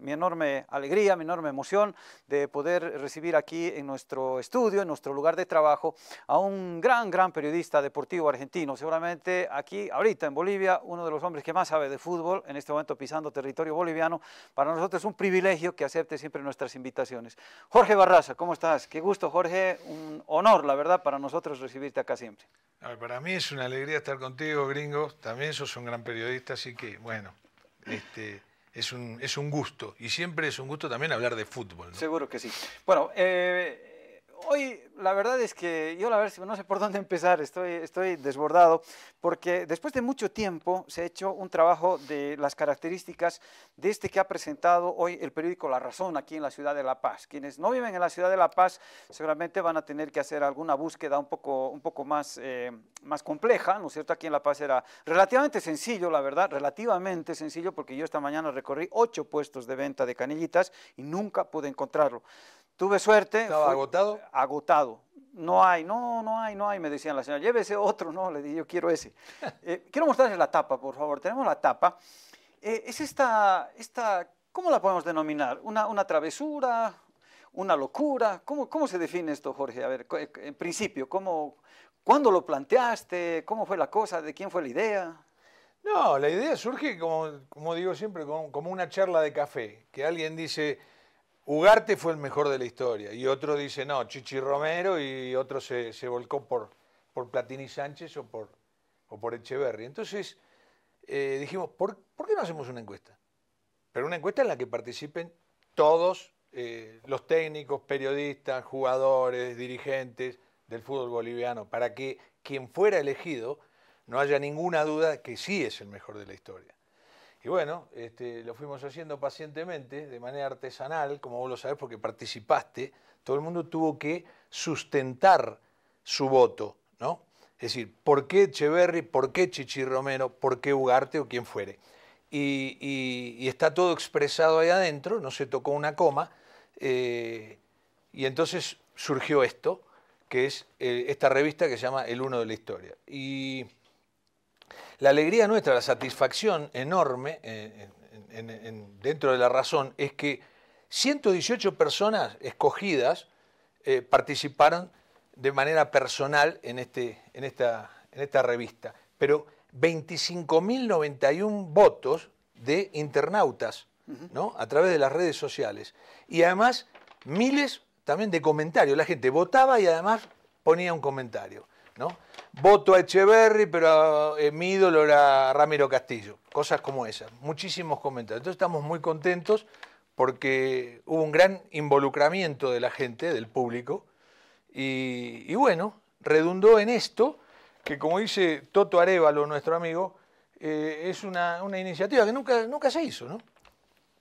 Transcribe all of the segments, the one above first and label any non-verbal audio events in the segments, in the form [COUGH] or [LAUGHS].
mi enorme alegría, mi enorme emoción de poder recibir aquí en nuestro estudio, en nuestro lugar de trabajo, a un gran, gran periodista deportivo argentino. Seguramente aquí, ahorita en Bolivia, uno de los hombres que más sabe de fútbol, en este momento pisando territorio boliviano. Para nosotros es un privilegio que acepte siempre nuestras invitaciones. Jorge Barraza, ¿cómo estás? Qué gusto, Jorge. Un honor, la verdad, para nosotros recibirte acá siempre. para mí es una alegría estar contigo, gringo. También sos un gran periodista, así que, bueno, este es un, es un gusto. Y siempre es un gusto también hablar de fútbol. Seguro que sí. Bueno, eh, hoy la verdad es que yo la verdad no sé por dónde empezar, estoy, estoy desbordado, porque después de mucho tiempo se ha hecho un trabajo de las características de este que ha presentado hoy el periódico La Razón aquí en la ciudad de La Paz. Quienes no viven en la ciudad de La Paz seguramente van a tener que hacer alguna búsqueda un poco, un poco más, eh, más compleja, ¿no es cierto? Aquí en La Paz era relativamente sencillo, la verdad, relativamente sencillo, porque yo esta mañana recorrí ocho puestos de venta de canillitas y nunca pude encontrarlo. Tuve suerte. ¿Estaba agotado? Agotado. No hay, no, no hay, no hay, me decían la señora. Llévese otro, no, le dije, yo quiero ese. [LAUGHS] Eh, quiero mostrarles la tapa, por favor. Tenemos la tapa. Eh, es esta, esta, ¿cómo la podemos denominar? ¿Una, travesura? ¿Una locura? ¿Cómo, se define esto, Jorge? A ver, eh, en principio, ¿cómo, ¿cuándo lo planteaste? ¿Cómo fue la cosa? ¿De quién fue la idea? No, la idea surge, como, digo siempre, como una charla de café, que alguien dice Ugarte fue el mejor de la historia. Y otro dice, no, Chichi Romero y otro se, volcó por, por Platini Sánchez o por, o por Echeverry. Entonces eh, dijimos, ¿por, qué no hacemos una encuesta? Pero una encuesta en la que participen todos eh, los técnicos, periodistas, jugadores, dirigentes del fútbol boliviano, para que quien fuera elegido no haya ninguna duda que sí es el mejor de la historia. Y bueno, este, lo fuimos haciendo pacientemente, de manera artesanal, como vos lo sabés porque participaste, todo el mundo tuvo que sustentar su voto, ¿no? Es decir, ¿por qué Echeverry, por qué Chichi Romero, por qué Ugarte o quien fuere? Y, está todo expresado ahí adentro, no se tocó una coma, eh, y entonces surgió esto, que es eh, esta revista que se llama El Uno de la Historia. Y la alegría nuestra, la satisfacción enorme eh, dentro de la razón es que 118 personas escogidas eh, participaron de manera personal en, este, en, esta, en esta revista, pero 25.091 votos de internautas ¿no? a través de las redes sociales. Y además miles también de comentarios. La gente votaba y además ponía un comentario. Voto a Echeverry, pero a eh, mi ídolo era Ramiro Castillo. Cosas como esas. Muchísimos comentarios. Entonces estamos muy contentos porque hubo un gran involucramiento de la gente, del público, y, bueno, redundó en esto, que como dice Toto Arevalo, nuestro amigo, eh, es una, una, iniciativa que nunca, nunca se hizo, ¿no?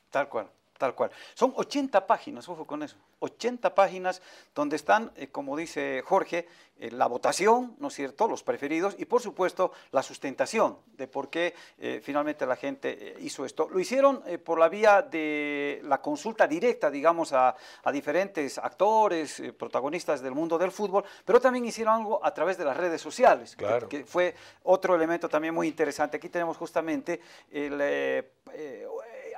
Tal cual tal cual. Son 80 páginas, ojo con eso, 80 páginas donde están, eh, como dice Jorge, eh, la votación, ¿no es cierto?, los preferidos y por supuesto la sustentación de por qué eh, finalmente la gente hizo esto. Lo hicieron por la vía de la consulta directa, digamos, a, diferentes actores, protagonistas del mundo del fútbol, pero también hicieron algo a través de las redes sociales, que, que, fue otro elemento también muy interesante. Aquí tenemos justamente el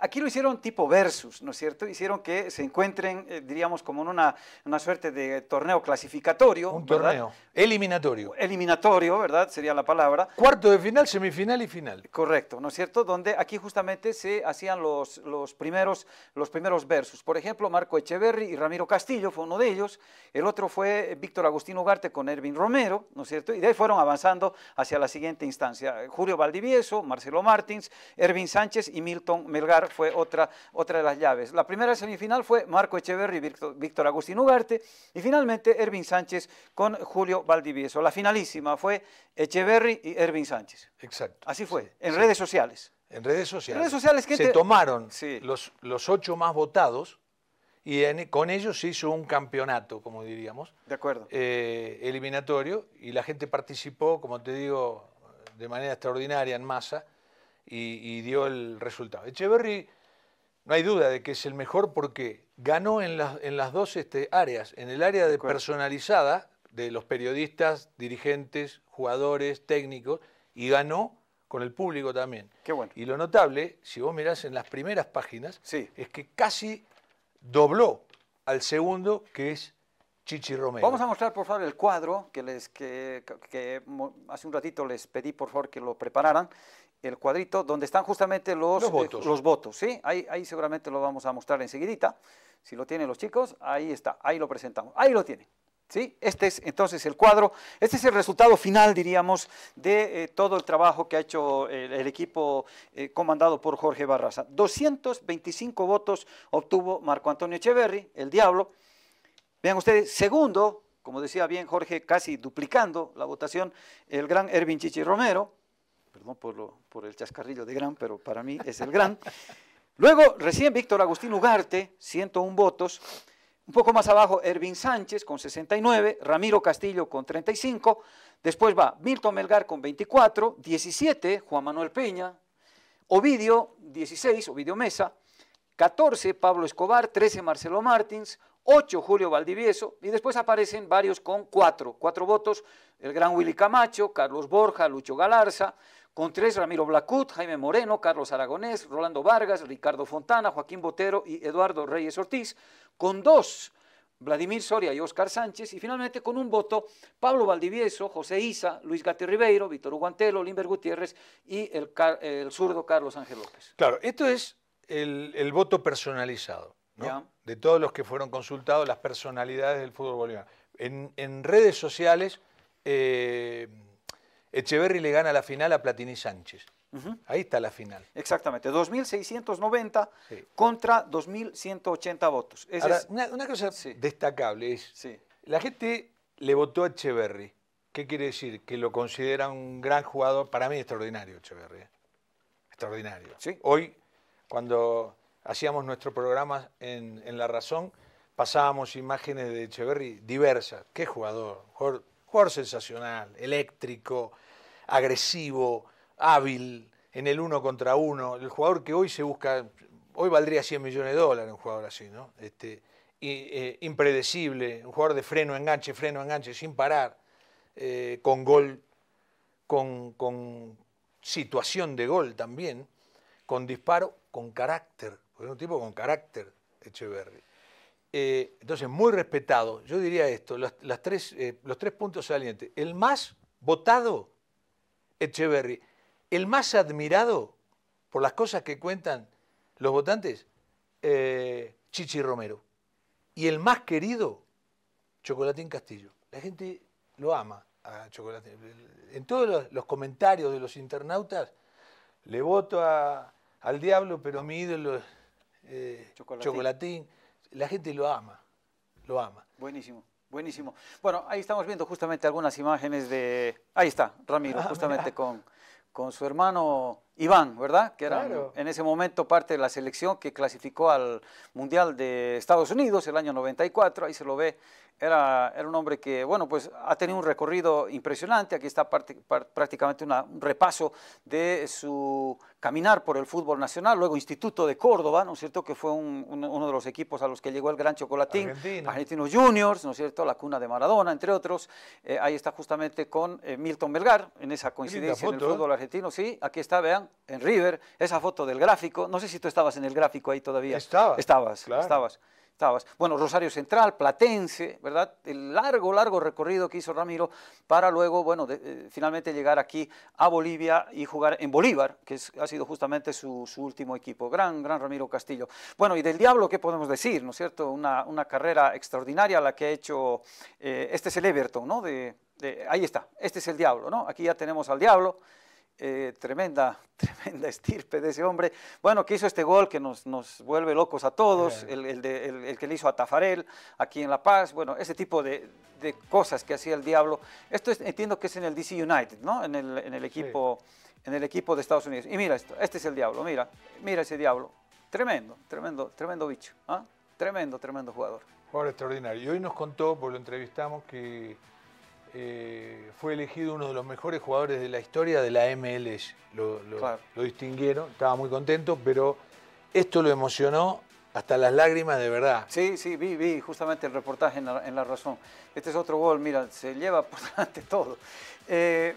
aquí lo hicieron tipo versus, ¿no es cierto? Hicieron que se encuentren, eh, diríamos, como en una, una, suerte de torneo clasificatorio. Un torneo eliminatorio. Eliminatorio, ¿verdad? Sería la palabra. Cuarto de final, semifinal y final. Correcto, ¿no es cierto? Donde aquí justamente se hacían los, los, primeros, los primeros versus. Por ejemplo, Marco Echeverri y Ramiro Castillo fue uno de ellos. El otro fue Víctor Agustín Ugarte con Ervin Romero, ¿no es cierto? Y de ahí fueron avanzando hacia la siguiente instancia. Julio Valdivieso, Marcelo Martins, Ervin Sánchez y Milton Melgar fue otra, otra de las llaves. La primera semifinal fue Marco Echeverry Víctor, Víctor Agustín Ugarte y finalmente Ervin Sánchez con Julio Valdivieso. La finalísima fue Echeverry y Ervin Sánchez. Exacto. Así fue, en redes sociales. En redes sociales. En redes sociales que se tomaron los, ocho más votados y con ellos se hizo un campeonato, como diríamos. De acuerdo. Eh, eliminatorio y la gente participó, como te digo, de manera extraordinaria en masa y, dio el resultado. Echeverry, no hay duda de que es el mejor porque ganó en, las dos este, áreas, en el área de personalizada de los periodistas, dirigentes, jugadores, técnicos, y ganó con el público también. Qué bueno. Y lo notable, si vos mirás en las primeras páginas, sí. es que casi dobló al segundo, que es Chichi Romero. Vamos a mostrar, por favor, el cuadro que, les, que hace un ratito les pedí, por favor, que lo prepararan el cuadrito donde están justamente los, eh, votos. ¿sí? Ahí, seguramente lo vamos a mostrar enseguidita. Si lo tienen los chicos, ahí está, ahí lo presentamos. Ahí lo tienen. ¿sí? Este es entonces el cuadro, este es el resultado final, diríamos, de eh, todo el trabajo que ha hecho el, equipo eh, comandado por Jorge Barraza. 225 votos obtuvo Marco Antonio Echeverri, el Diablo. Vean ustedes, segundo, como decía bien Jorge, casi duplicando la votación, el gran Ervin Chichi Romero pues, por, por el chascarrillo de gran, pero para mí es el gran. Luego, recién Víctor Agustín Ugarte, 101 votos. Un poco más abajo, Ervin Sánchez con 69, Ramiro Castillo con 35. Después va Milton Melgar con 24, 17, Juan Manuel Peña. Ovidio, 16, Ovidio Mesa. 14, Pablo Escobar. 13, Marcelo Martins. 8 Julio Valdivieso, y después aparecen varios con 4, 4 votos, el gran Willy Camacho, Carlos Borja, Lucho Galarza, con tres, Ramiro Blacut, Jaime Moreno, Carlos Aragonés, Rolando Vargas, Ricardo Fontana, Joaquín Botero y Eduardo Reyes Ortiz. Con dos, Vladimir Soria y Óscar Sánchez. Y finalmente con un voto, Pablo Valdivieso, José Isa, Luis Gatti Ribeiro, Víctor Uguantelo, Limber Gutiérrez y el, zurdo Carlos Ángel López. Claro, esto es el, voto personalizado. ¿no? De todos los que fueron consultados, las personalidades del fútbol boliviano. En, redes sociales... Eh, Echeverry le gana la final a Platini Sánchez. Ahí está la final. Exactamente, 2.690 contra 2.180 votos. es... una, cosa destacable es, la gente le votó a Echeverry. ¿Qué quiere decir? Que lo considera un gran jugador. Para mí extraordinario Echeverry. ¿eh? Extraordinario. Hoy, cuando hacíamos nuestro programa en, La Razón, pasábamos imágenes de Echeverry diversas. Qué jugador Jugador sensacional, eléctrico, agresivo, hábil, en el uno contra uno. El jugador que hoy se busca, hoy valdría 100 millones de dólares un jugador así, ¿no? Este, eh, impredecible, un jugador de freno, enganche, freno, enganche, sin parar, eh, con gol, con, con, situación de gol también, con disparo, con carácter, un tipo con carácter, Echeverry. Eh, entonces, muy respetado. Yo diría esto, eh, los tres puntos salientes. El más votado, Echeverry. El más admirado por las cosas que cuentan los votantes, eh, Chichi Romero. Y el más querido, Chocolatín Castillo. La gente lo ama a Chocolatín. En todos los, comentarios de los internautas, le voto al diablo, pero mi ídolo es Chocolatín la gente lo ama, lo ama. Buenísimo. Buenísimo. Bueno, ahí estamos viendo justamente algunas imágenes de... Ahí está, Ramiro, ah, justamente con, con su hermano Iván, ¿verdad? Que era en ese momento parte de la selección que clasificó al Mundial de Estados Unidos el año 94. Ahí se lo ve era, era, un hombre que, bueno, pues ha tenido un recorrido impresionante. Aquí está prácticamente un repaso de su caminar por el fútbol nacional, luego Instituto de Córdoba, ¿no es cierto?, que fue uno de los equipos a los que llegó el Gran Chocolatín, Argentinos Juniors, ¿no es cierto?, la cuna de Maradona, entre otros. Eh, ahí está justamente con eh, Milton Belgar, en esa coincidencia en el ¿eh? fútbol argentino, sí, aquí está, vean, en River, esa foto del gráfico, no sé si tú estabas en el gráfico ahí todavía. Estaba. Estabas, estabas. Bueno, Rosario Central, Platense, ¿verdad? El largo, largo recorrido que hizo Ramiro para luego, bueno, eh, finalmente llegar aquí a Bolivia y jugar en Bolívar, que ha sido justamente su, último equipo. Gran, gran Ramiro Castillo. Bueno, y del Diablo, ¿qué podemos decir? ¿No es cierto? Una, carrera extraordinaria la que ha hecho, eh, este es el Everton, ¿no? ahí está, este es el Diablo, ¿no? Aquí ya tenemos al Diablo. Eh, tremenda, [LAUGHS] tremenda estirpe de ese hombre. Bueno, que hizo este gol que nos, nos vuelve locos a todos, eh. el, el, que le hizo a Tafarel aquí en La Paz, bueno, ese tipo de, cosas que hacía el diablo. Esto entiendo que es en el DC United, ¿no? En el, equipo, en el equipo de Estados Unidos. Y mira esto, este es el diablo, mira, mira ese diablo. Tremendo, tremendo, tremendo bicho, ¿ah? tremendo, tremendo jugador. Jugador extraordinario. Y hoy nos contó, porque lo entrevistamos, que eh, fue elegido uno de los mejores jugadores de la historia de la MLS. Lo, distinguieron, estaba muy contento, pero esto lo emocionó hasta las lágrimas de verdad. Sí, sí, vi, justamente el reportaje en La, Razón. Este es otro gol, mira, se lleva por [LAUGHS] delante todo. Eh,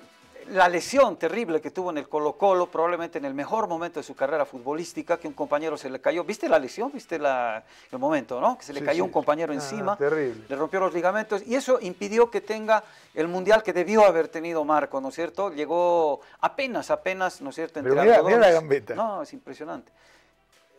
la lesión terrible que tuvo en el Colo Colo, probablemente en el mejor momento de su carrera futbolística, que un compañero se le cayó. ¿Viste la lesión? ¿Viste la, el momento, no? Que se le cayó un compañero ah, encima. Le rompió los ligamentos y eso impidió que tenga el mundial que debió haber tenido Marco, ¿no es cierto? Llegó apenas, apenas, ¿no es cierto? Entre Pero gambeta. No, es impresionante.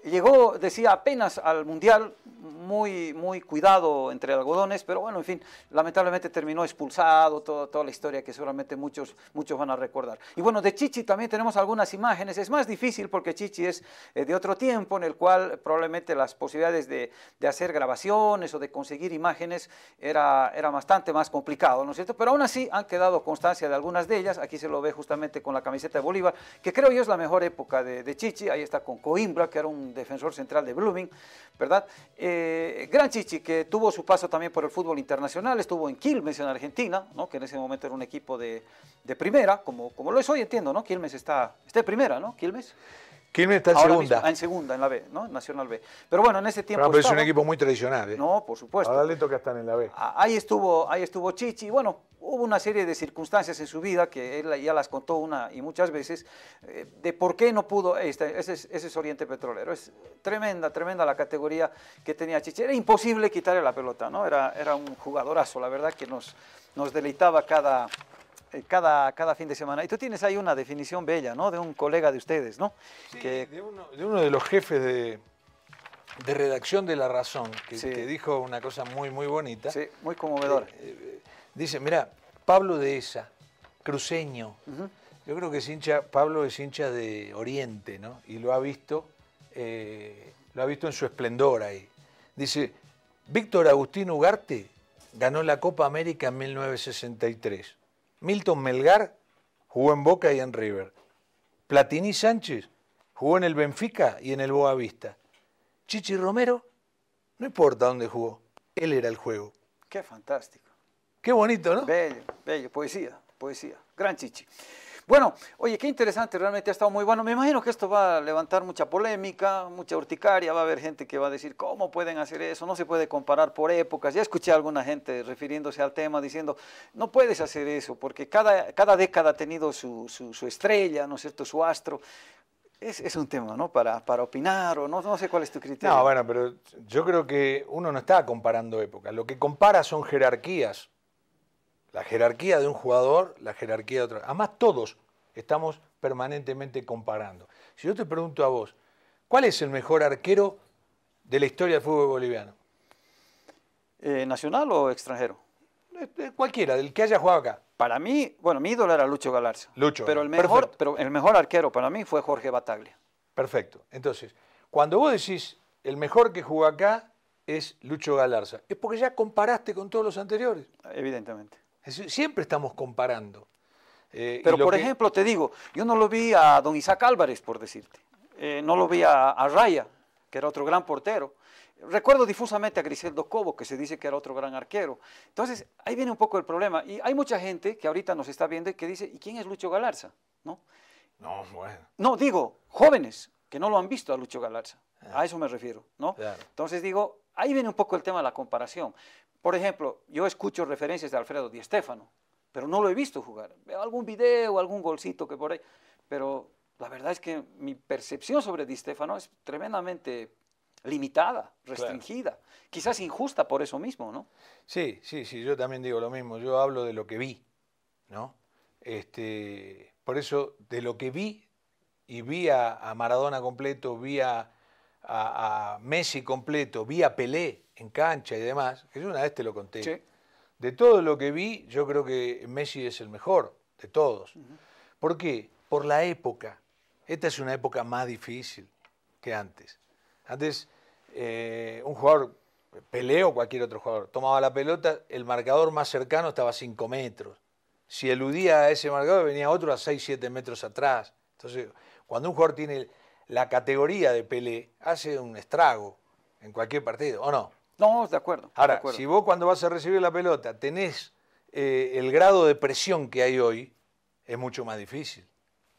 Llegó, decía, apenas al Mundial, muy, muy cuidado entre algodones, pero bueno, en fin, lamentablemente terminó expulsado, todo, toda la historia que seguramente muchos, muchos van a recordar. Y bueno, de Chichi también tenemos algunas imágenes, es más difícil porque Chichi es eh, de otro tiempo en el cual probablemente las posibilidades de, hacer grabaciones o de conseguir imágenes era, era bastante más complicado, ¿no es cierto? Pero aún así han quedado constancia de algunas de ellas, aquí se lo ve justamente con la camiseta de Bolívar, que creo yo es la mejor época de Chichi, ahí está con Coimbra, que era un defensor central de Blooming, ¿verdad? Eh, Gran Chichi, que tuvo su paso también por el fútbol internacional, estuvo en Quilmes, en Argentina, ¿no? que en ese momento era un equipo de, primera, como, como lo es hoy, entiendo, ¿no? Quilmes está, está de primera, ¿no? Quilmes. Quilmes está en segunda. en segunda, en la B, ¿no? Nacional B. Pero bueno, en ese tiempo. Ah, pero es un equipo muy tradicional, ¿eh? No, por supuesto. Ahora le toca estar en la B. Ah, ahí estuvo, ahí estuvo Chichi. Bueno, hubo una serie de circunstancias en su vida que él ya las contó una y muchas veces, eh, de por qué no pudo. Este, ese, es, Oriente Petrolero. Es tremenda, tremenda la categoría que tenía Chichi. Era imposible quitarle la pelota, ¿no? Era, era un jugadorazo, la verdad, que nos, nos deleitaba cada, eh, cada, cada fin de semana. Y tú tienes ahí una definición bella, ¿no? De un colega de ustedes, ¿no? de, uno, de, los jefes de, redacción de La Razón, que, te dijo una cosa muy, muy bonita. Sí, muy conmovedora. Eh, eh, dice, mira, Pablo de esa, cruceño. Yo creo que es hincha, Pablo es hincha de Oriente, ¿no? Y lo ha visto, lo ha visto en su esplendor ahí. Dice, Víctor Agustín Ugarte ganó la Copa América en 1963. Milton Melgar jugó en Boca y en River. Platini Sánchez jugó en el Benfica y en el Boavista. Chichi Romero, no importa dónde jugó, él era el juego. Qué fantástico. Qué bonito, ¿no? Bello, bello, poesía, poesía. Gran Chichi. Bueno, oye, qué interesante, realmente ha estado muy bueno. Me imagino que esto va a levantar mucha polémica, mucha urticaria, va a haber gente que va a decir, ¿cómo pueden hacer eso? No se puede comparar por épocas. Ya escuché a alguna gente refiriéndose al tema diciendo, no puedes hacer eso, porque cada, década ha tenido su, estrella, ¿no es cierto?, su astro. Es, un tema, ¿no? Para, para opinar o no, no sé cuál es tu criterio. No, bueno, pero yo creo que uno no está comparando épocas. Lo que compara son jerarquías la jerarquía de un jugador, la jerarquía de otro. Además, todos estamos permanentemente comparando. Si yo te pregunto a vos, ¿cuál es el mejor arquero de la historia del fútbol boliviano? Eh, ¿Nacional o extranjero? cualquiera, del que haya jugado acá. Para mí, bueno, mi ídolo era Lucho Galarza. Lucho. Pero el mejor, pero el mejor arquero para mí fue Jorge Bataglia. Perfecto. Entonces, cuando vos decís el mejor que jugó acá es Lucho Galarza, es porque ya comparaste con todos los anteriores. Evidentemente. Siempre estamos comparando. Eh, Pero, por ejemplo, te digo, yo no lo vi a don Isaac Álvarez, por decirte. Eh, no lo vi a, Raya, que era otro gran portero. Recuerdo difusamente a Griseldo Cobo, que se dice que era otro gran arquero. Entonces, ahí viene un poco el problema. Y hay mucha gente que ahorita nos está viendo y que dice, ¿y quién es Lucho Galarza? ¿No? No, bueno. No, digo, jóvenes que no lo han visto a Lucho Galarza. Ah. A eso me refiero, ¿no? Entonces digo, ahí viene un poco el tema de la comparación. Por ejemplo, yo escucho referencias de Alfredo Di Stéfano, pero no lo he visto jugar. Veo algún video, algún golcito que por ahí, pero la verdad es que mi percepción sobre Di Stéfano es tremendamente limitada, restringida, quizás injusta por eso mismo, ¿no? Sí, sí, sí, yo también digo lo mismo, yo hablo de lo que vi, ¿no? Este, por eso, de lo que vi, y vi a, Maradona completo, vi a, a, Messi completo, vi a Pelé, en cancha y demás, que yo una vez te lo conté. De todo lo que vi, yo creo que Messi es el mejor de todos. ¿Por qué? Por la época. Esta es una época más difícil que antes. Antes, eh, un jugador, o cualquier otro jugador, tomaba la pelota, el marcador más cercano estaba a 5 metros. Si eludía a ese marcador, venía otro a 6, 7 metros atrás. Entonces, cuando un jugador tiene la categoría de Pelé, hace un estrago en cualquier partido, ¿o no? No, de acuerdo. Ahora, si vos cuando vas a recibir la pelota tenés eh, el grado de presión que hay hoy, es mucho más difícil.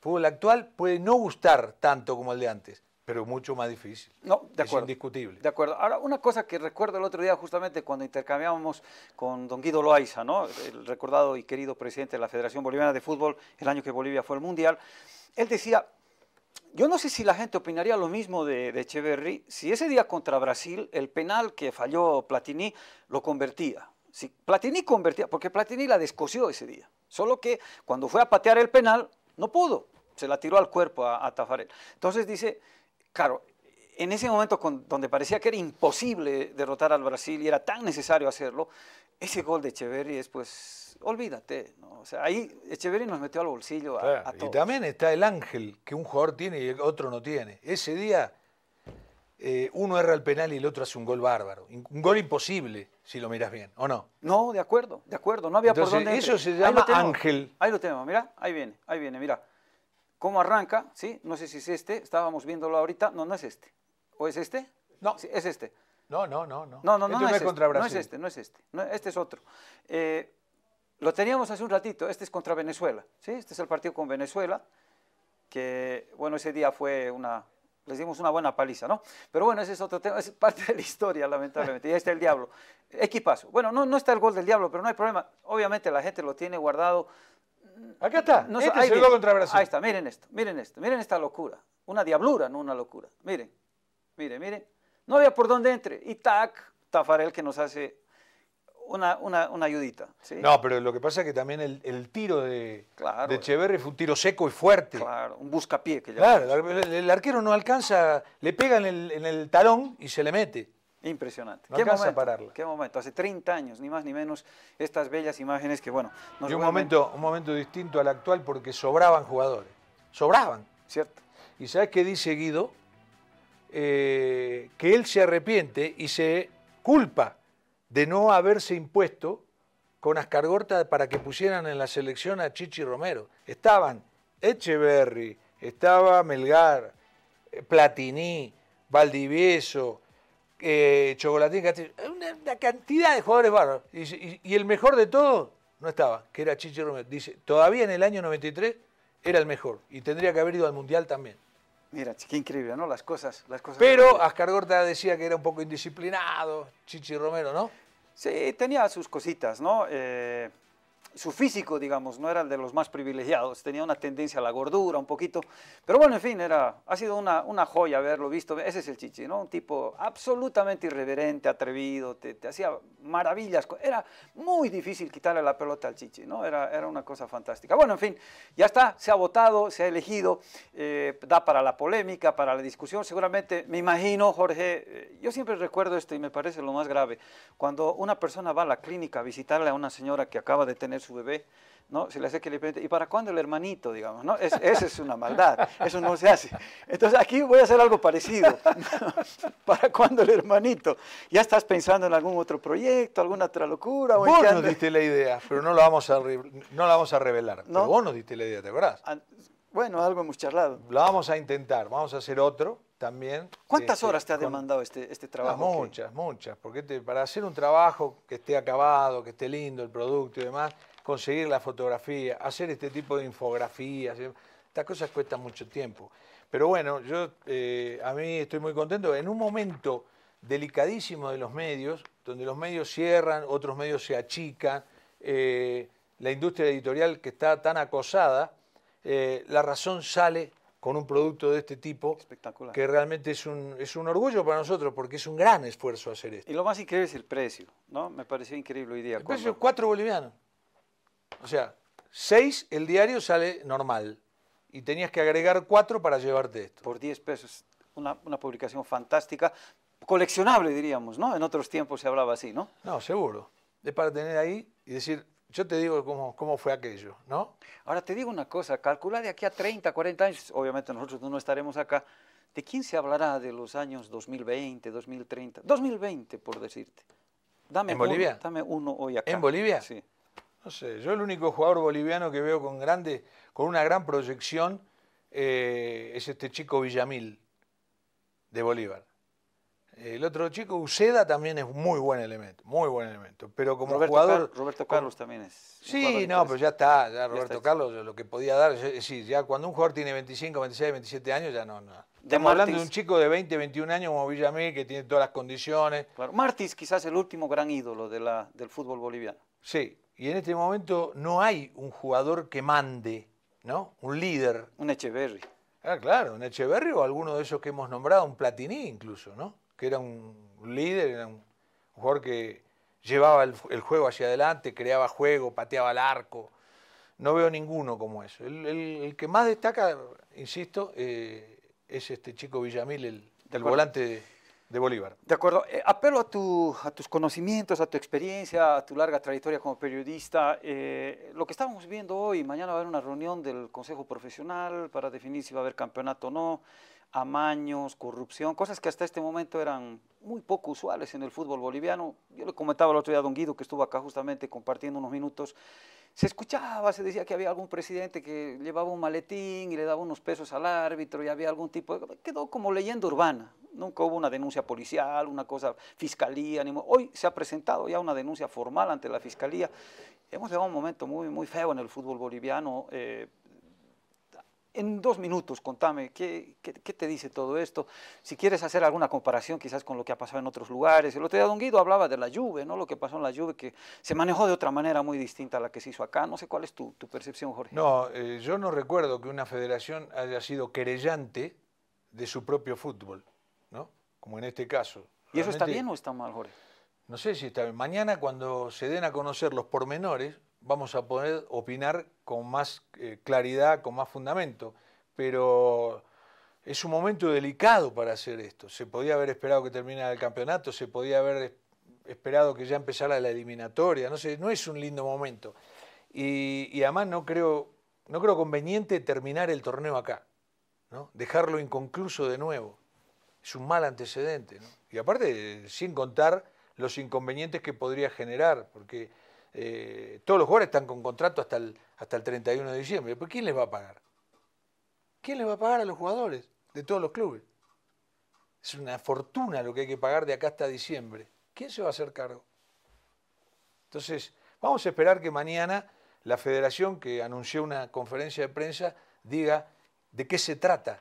fútbol actual puede no gustar tanto como el de antes, pero es mucho más difícil. No, de acuerdo. Es indiscutible. De acuerdo. Ahora, una cosa que recuerdo el otro día justamente cuando intercambiábamos con don Guido Loaiza, ¿no? el recordado y querido presidente de la Federación Boliviana de Fútbol, el año que Bolivia fue al Mundial, él decía, yo no sé si la gente opinaría lo mismo de, de Echeverry, si ese día contra Brasil el penal que falló Platini lo convertía. Si Platini convertía, porque Platini la descosió ese día, solo que cuando fue a patear el penal no pudo, se la tiró al cuerpo a, Tafarel. Entonces dice, claro, en ese momento donde parecía que era imposible derrotar al Brasil y era tan necesario hacerlo, ese gol de Echeverry es pues, olvídate, O sea, ahí Echeverry nos metió al bolsillo a, Y también está el ángel que un jugador tiene y el otro no tiene. Ese día eh, uno erra el penal y el otro hace un gol bárbaro. Un gol imposible, si lo miras bien, ¿o no? No, de acuerdo, de acuerdo. No había por dónde. Eso se llama ángel. Ahí lo tenemos, mira, ahí viene, ahí viene, mira. ¿Cómo arranca? ¿Sí? No sé si es este, estábamos viéndolo ahorita. No, no es este. ¿O es este? No. es este. No, no, no, no. No, no, este no, este, este, no, es, este, no es este, es este. es otro. Eh, lo teníamos hace un ratito, este es contra Venezuela, ¿sí? Este es el partido con Venezuela, que, bueno, ese día fue una... Les dimos una buena paliza, ¿no? Pero bueno, ese es otro tema, es parte de la historia, lamentablemente. y ahí está el diablo. Equipazo. Bueno, no, no está el gol del diablo, pero no hay problema. Obviamente la gente lo tiene guardado. Acá está. Ahí está, miren esto, miren esto, miren esta locura. Una diablura, no una locura. Miren, miren, miren. No había por dónde entre. Y tac, Tafarel que nos hace una, ayudita. No, pero lo que pasa es que también el, tiro de, claro, de Echeverri fue un tiro seco y fuerte. Claro, un buscapié que Claro, el, arquero no alcanza, le pega en el, talón y se le mete. Impresionante. No ¿Qué momento, Qué momento. Hace 30 años, ni más ni menos, estas bellas imágenes que, bueno... Nos y un, momento, un momento distinto al actual porque sobraban jugadores. Sobraban. Cierto. ¿Y sabes qué dice Guido? Eh, que él se arrepiente y se culpa de no haberse impuesto con Ascargorta para que pusieran en la selección a Chichi Romero. Estaban Echeverry, estaba Melgar, eh, Platini, Valdivieso, eh, Chocolatín una, cantidad de jugadores bárbaros. Y, y, el mejor de todos no estaba, que era Chichi Romero. Dice, todavía en el año 93 era el mejor y tendría que haber ido al Mundial también. Mira, qué increíble, ¿no? Las cosas. Las cosas Pero Ascar decía que era un poco indisciplinado, Chichi Romero, ¿no? Sí, tenía sus cositas, ¿no? Eh, su físico, digamos, no era el de los más privilegiados, tenía una tendencia a la gordura un poquito, pero bueno, en fin, era, ha sido una, una joya haberlo visto, ese es el Chichi, ¿no? Un tipo absolutamente irreverente, atrevido, te, hacía maravillas, era muy difícil quitarle la pelota al Chichi, ¿no? Era, era una cosa fantástica. Bueno, en fin, ya está, se ha votado, se ha elegido, eh, da para la polémica, para la discusión, seguramente, me imagino, Jorge, eh, yo siempre recuerdo esto y me parece lo más grave, cuando una persona va a la clínica a visitarle a una señora que acaba de tener su bebé, ¿no? Se le hace que le pente... ¿y para cuándo el hermanito, digamos, no? Es, esa es una maldad, eso no se hace. Entonces aquí voy a hacer algo parecido. [LAUGHS] ¿Para cuándo el hermanito? Ya estás pensando en algún otro proyecto, alguna otra locura. O vos nos diste la idea, pero no la vamos a, no la vamos a revelar. ¿No? Pero vos nos diste la idea, ¿te acuerdas... Ah, bueno, algo hemos charlado. ...lo vamos a intentar, vamos a hacer otro también. ¿Cuántas este, horas te ha demandado este, este ah, trabajo? muchas, muchas, porque para hacer un trabajo que esté acabado, que esté lindo el producto y demás, conseguir la fotografía, hacer este tipo de infografías, eh, estas cosas cuestan mucho tiempo. Pero bueno, yo eh, a mí estoy muy contento. En un momento delicadísimo de los medios, donde los medios cierran, otros medios se achican, eh, la industria editorial que está tan acosada, la razón sale con un producto de este tipo, que realmente es un, es un orgullo para nosotros porque es un gran esfuerzo hacer esto. Y lo más increíble es el precio, ¿no? Me pareció increíble hoy día. precio 4 bolivianos. O sea, 6 el diario sale normal y tenías que agregar 4 para llevarte esto. Por 10 pesos. Una, una, publicación fantástica, coleccionable diríamos, ¿no? En otros tiempos se hablaba así, ¿no? No, seguro. Es para tener ahí y decir, yo te digo cómo, cómo fue aquello, ¿no? Ahora te digo una cosa, calcula de aquí a 30, 40 años, obviamente nosotros no estaremos acá, ¿de quién se hablará de los años 2020, 2030? 2020, por decirte. Dame ¿En Bolivia? dame uno hoy acá. ¿En Bolivia? Sí. No sé, yo el único jugador boliviano que veo con grande, con una gran proyección, eh, es este chico Villamil de Bolívar. El otro chico, Uceda, también es muy buen elemento, muy buen elemento. Pero como jugador. Roberto Carlos también es. Sí, no, pero ya está, Roberto Carlos lo que podía dar. Sí, ya cuando un jugador tiene 25, 26, 27 años, ya no. no. Estamos hablando de un chico de 20, 21 años como Villamil, que tiene todas las condiciones. Claro, Martis quizás el último gran ídolo del fútbol boliviano. Sí, y en este momento no hay un jugador que mande, ¿no? Un líder. Un Echeverry. Ah, claro, un Echeverry o alguno de esos que hemos nombrado, un Platini incluso, ¿no? Que era un líder, era un jugador que llevaba el, juego hacia adelante, creaba juego, pateaba el arco. No veo ninguno como eso. El, que más destaca, insisto, eh, es este chico Villamil, el, volante. De, de Bolívar. De acuerdo. Eh, apelo a, tu, a, tus conocimientos, a tu experiencia, a tu larga trayectoria como periodista. Eh, lo que estábamos viendo hoy, mañana va a haber una reunión del Consejo Profesional para definir si va a haber campeonato o no, amaños, corrupción, cosas que hasta este momento eran muy poco usuales en el fútbol boliviano. Yo le comentaba el otro día a Don Guido, que estuvo acá justamente compartiendo unos minutos, se escuchaba, se decía que había algún presidente que llevaba un maletín y le daba unos pesos al árbitro y había algún tipo Quedó como leyenda urbana. Nunca hubo una denuncia policial, una cosa, fiscalía. Ni... Hoy se ha presentado ya una denuncia formal ante la fiscalía. Hemos llegado a un momento muy, muy feo en el fútbol boliviano. Eh, en dos minutos, contame, ¿qué, ¿qué, te dice todo esto? Si quieres hacer alguna comparación quizás con lo que ha pasado en otros lugares. El otro día Don Guido hablaba de la lluvia, ¿no? Lo que pasó en la lluvia, que se manejó de otra manera muy distinta a la que se hizo acá. No sé cuál es tu, tu percepción, Jorge. No, eh, yo no recuerdo que una federación haya sido querellante de su propio fútbol, ¿no? Como en este caso. ¿Y eso está bien o está mal, Jorge? No sé si está bien. Mañana cuando se den a conocer los pormenores, vamos a poder opinar con más eh, claridad, con más fundamento. Pero es un momento delicado para hacer esto. Se podía haber esperado que terminara el campeonato, se podía haber esperado que ya empezara la eliminatoria, no sé, no es un lindo momento. Y, además no creo, no creo conveniente terminar el torneo acá, ¿no? dejarlo inconcluso de nuevo. Es un mal antecedente. Y aparte, sin contar los inconvenientes que podría generar, porque eh, todos los jugadores están con contrato hasta el, hasta el 31 de diciembre. ¿Pero quién les va a pagar? ¿Quién les va a pagar a los jugadores de todos los clubes? Es una fortuna lo que hay que pagar de acá hasta diciembre. ¿Quién se va a hacer cargo? Entonces, vamos a esperar que mañana la federación que anunció una conferencia de prensa diga de qué se trata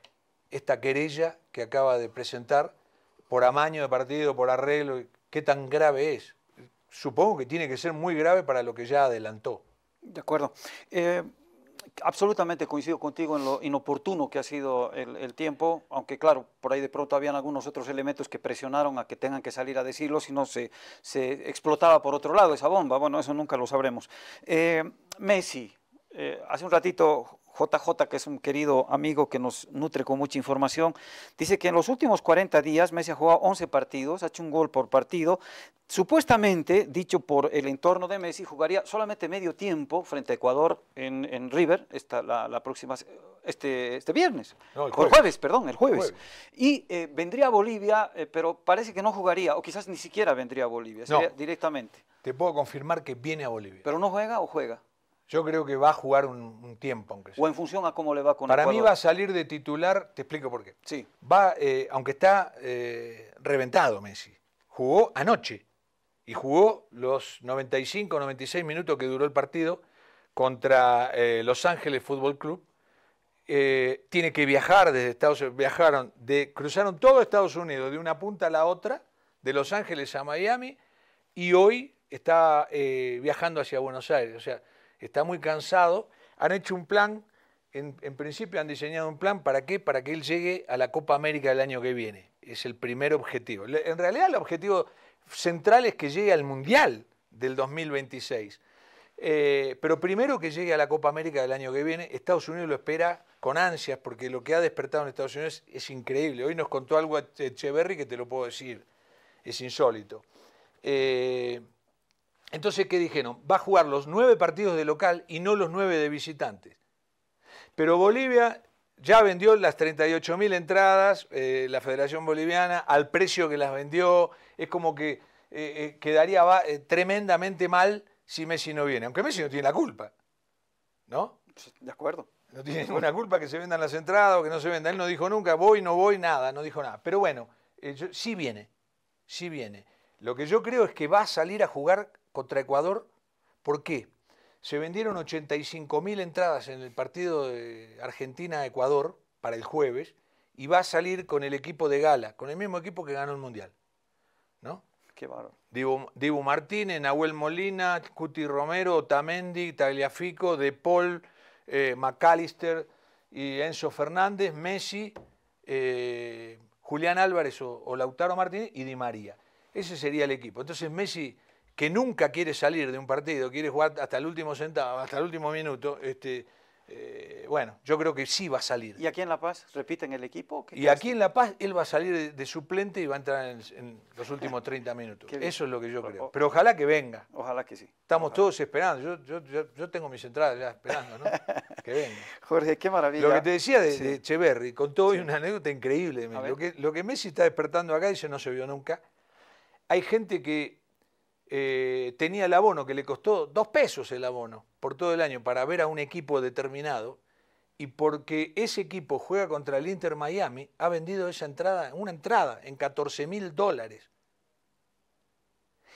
esta querella que acaba de presentar por amaño de partido, por arreglo, qué tan grave es supongo que tiene que ser muy grave para lo que ya adelantó. De acuerdo. Eh, absolutamente coincido contigo en lo inoportuno que ha sido el, tiempo, aunque claro, por ahí de pronto habían algunos otros elementos que presionaron a que tengan que salir a decirlo, si no se, se explotaba por otro lado esa bomba. Bueno, eso nunca lo sabremos. Eh, Messi, eh, hace un ratito JJ, que es un querido amigo que nos nutre con mucha información, dice que en los últimos 40 días Messi ha jugado 11 partidos, ha hecho un gol por partido. Supuestamente, dicho por el entorno de Messi, jugaría solamente medio tiempo frente a Ecuador en, River, la, próxima este, este, viernes. el jueves. perdón, el jueves. Y eh, vendría a Bolivia, eh, pero parece que no jugaría, o quizás ni siquiera vendría a Bolivia, sería directamente. Te puedo confirmar que viene a Bolivia. ¿Pero no juega o juega? Yo creo que va a jugar un, tiempo, aunque sea. O en función a cómo le va con Para mí va a salir de titular, te explico por qué. Sí. Va, eh, aunque está eh, reventado Messi, jugó anoche y jugó los 95, 96 minutos que duró el partido contra eh, Los Ángeles Fútbol Club. tiene que viajar desde Estados Unidos, viajaron, de, cruzaron todo Estados Unidos, de una punta a la otra, de Los Ángeles a Miami, y hoy está viajando hacia Buenos Aires. O sea, está muy cansado. Han hecho un plan, en, principio han diseñado un plan, ¿para qué? Para que él llegue a la Copa América del año que viene. Es el primer objetivo. En realidad el objetivo central es que llegue al Mundial del 2026. Eh, pero primero que llegue a la Copa América del año que viene, Estados Unidos lo espera con ansias, porque lo que ha despertado en Estados Unidos es, increíble. Hoy nos contó algo Echeverry que te lo puedo decir, es insólito. Eh, entonces, ¿qué dijeron? Va a jugar los nueve partidos de local y no los nueve de visitantes. Pero Bolivia ya vendió las 38 mil entradas, eh, la Federación Boliviana, al precio que las vendió. Es como que eh, eh, quedaría tremendamente mal si Messi no viene. Aunque Messi no tiene la culpa. ¿No? De acuerdo. No tiene ninguna culpa que se vendan las entradas o que no se vendan. Él no dijo nunca, voy, no voy, nada, no dijo nada. Pero bueno, sí viene, sí viene. Lo que yo creo es que va a salir a jugar contra Ecuador. ¿Por qué? Se vendieron 85.000 entradas en el partido de Argentina-Ecuador para el jueves y va a salir con el equipo de gala, con el mismo equipo que ganó el Mundial. ¿No? Qué barón. Dibu, Martínez, Nahuel Molina, Cuti Romero, Tamendi, Tagliafico, De Paul, eh, McAllister y Enzo Fernández, Messi, eh, Julián Álvarez o, Lautaro Martínez y Di María. Ese sería el equipo. Entonces Messi que nunca quiere salir de un partido, quiere jugar hasta el último centavo, hasta el último minuto, este, eh, bueno, yo creo que sí va a salir. ¿Y aquí en La Paz repiten el equipo? y aquí en La Paz él va a salir de, suplente y va a entrar en, los últimos 30 [LAUGHS] minutos. Eso es lo que yo creo. Pero ojalá que venga. Ojalá que sí. Estamos todos esperando. Yo, tengo mis entradas ya esperando, ¿no? [LAUGHS] que venga. Jorge, qué maravilla. Lo que te decía de, Cheverry Echeverry, contó hoy una anécdota increíble. lo, que, lo que Messi está despertando acá, y eso no se vio nunca. Hay gente que eh, tenía el abono que le costó dos pesos el abono por todo el año para ver a un equipo determinado y porque ese equipo juega contra el Inter Miami, ha vendido esa entrada, una entrada en 14 mil dólares.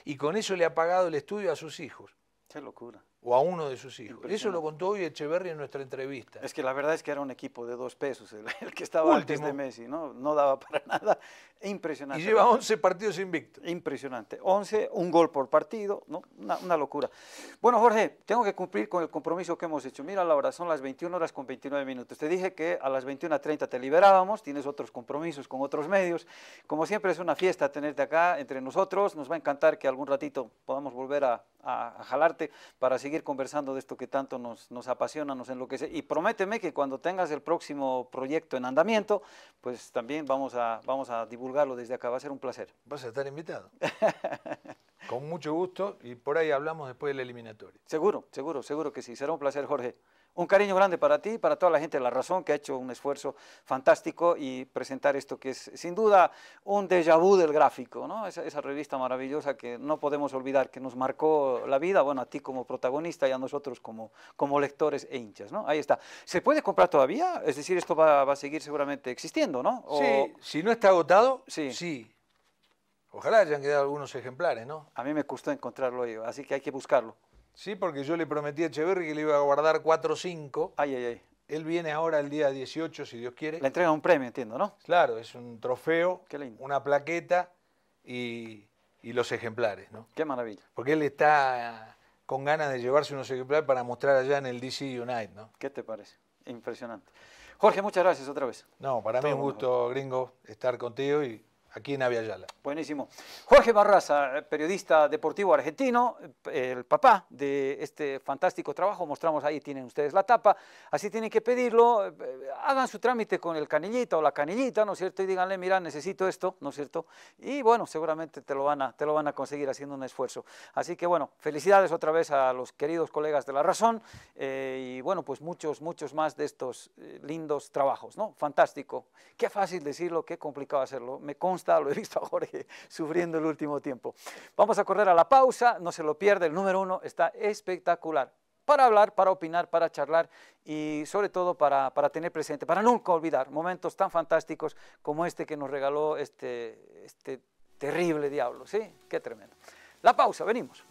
Y con eso le ha pagado el estudio a sus hijos. Qué locura. O a uno de sus hijos. Eso lo contó hoy Echeverry en nuestra entrevista. Es que la verdad es que era un equipo de dos pesos el, que estaba antes de Messi, ¿no? No daba para [LAUGHS] nada. Impresionante. Y lleva 11 partidos invicto. Impresionante. 11, un gol por partido, ¿no? Una, locura. Bueno, Jorge, tengo que cumplir con el compromiso que hemos hecho. Mira, Laura, son las 21 horas con 29 minutos. Te dije que a las 21.30 te liberábamos, tienes otros compromisos con otros medios. Como siempre, es una fiesta tenerte acá entre nosotros. Nos va a encantar que algún ratito podamos volver a, jalarte para seguir conversando de esto que tanto nos, nos apasiona, nos enloquece. Y prométeme que cuando tengas el próximo proyecto en andamiento, pues también vamos a, vamos a divulgar desde acá. Va a ser un placer. Vas a estar invitado. [LAUGHS] Con mucho gusto y por ahí hablamos después del eliminatorio. Seguro, seguro, seguro que sí. Será un placer, Jorge. Un cariño grande para ti y para toda la gente de La Razón que ha hecho un esfuerzo fantástico y presentar esto que es sin duda un déjà vu del gráfico, ¿no? Esa, revista maravillosa que no podemos olvidar, que nos marcó la vida, bueno, a ti como protagonista y a nosotros como, como lectores e hinchas, ¿no? Ahí está. ¿Se puede comprar todavía? Es decir, esto va, a seguir seguramente existiendo, ¿no? Sí, si no está agotado, sí. sí. Ojalá hayan quedado algunos ejemplares, ¿no? A mí me costó encontrarlo, yo, así que hay que buscarlo. Sí, porque yo le prometí a Echeverri que le iba a guardar 4 o 5. Ay, ay, ay. Él viene ahora el día 18, si Dios quiere. Le entrega un premio, entiendo, ¿no? Claro, es un trofeo, Qué lindo. una plaqueta y, los ejemplares, ¿no? Qué maravilla. Porque él está con ganas de llevarse unos ejemplares para mostrar allá en el DC United, ¿no? ¿Qué te parece? Impresionante. Jorge, muchas gracias otra vez. No, para mí es un gusto, gringo, estar contigo y aquí en Aviala. Buenísimo. Jorge Barraza, periodista deportivo argentino, el papá de este fantástico trabajo, mostramos ahí, tienen ustedes la tapa, así tienen que pedirlo, eh, hagan su trámite con el canillita o la canillita, ¿no es cierto? Y díganle, mira, necesito esto, ¿no es cierto? Y bueno, seguramente te lo van a, te lo van a conseguir haciendo un esfuerzo. Así que bueno, felicidades otra vez a los queridos colegas de La Razón eh, y bueno, pues muchos, muchos más de estos eh, lindos trabajos, ¿no? Fantástico. Qué fácil decirlo, qué complicado hacerlo. Me lo he visto a Jorge [LAUGHS] sufriendo el último tiempo. Vamos a correr a la pausa, no se lo pierde, el número uno está espectacular para hablar, para opinar, para charlar y sobre todo para, tener presente, para nunca olvidar momentos tan fantásticos como este que nos regaló este, este terrible diablo, ¿sí? Qué tremendo. La pausa, venimos.